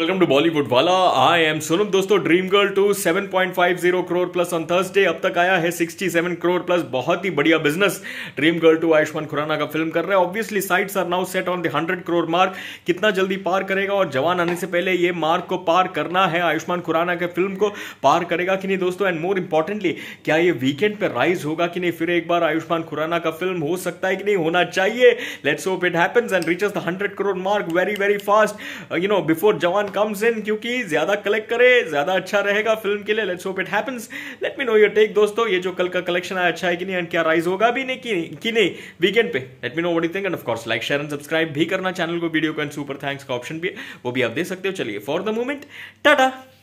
welcome to Bollywood वाला आई am Sunam दोस्तों dream girl two 7.50 crore plus on Thursday अब तक आया है 67 करोड़ प्लस बहुत ही बढ़िया business dream girl two Ayushmann Khurrana का फिल्म कर रहा है obviously sights are now set on the 100 crore mark कितना जल्दी पार करेगा और जवान आने से पहले ये मार्क को पार करना है आयुष्मान खुराना के फिल्म को पार करेगा कि नहीं दोस्तों एंड मोर इंपॉर्टेंटली क्या ये वीकेंड पर राइज होगा कि नहीं फिर एक बार आयुष्मान खुराना का फिल्म हो सकता है कि नहीं होना चाहिए let's hope it happens and reaches the hundred crore mark very very fast you know before Jawan comes in क्योंकि ज्यादा कलेक्ट करे ज्यादा अच्छा रहेगा फिल्म के लिए let's hope it happens let me know your take दोस्तों ये जो कल का कलेक्शन आया अच्छा है कि नहीं एंड क्या राइज होगा भी नहीं कि, नहीं वीकेंड पे let me know what think and of course like share and subscribe भी करना चैनल को वीडियो को एंड सुपर थैंक्स का ऑप्शन भी वो भी आप दे सकते हो चलिए फॉर द मोमेंट टाटा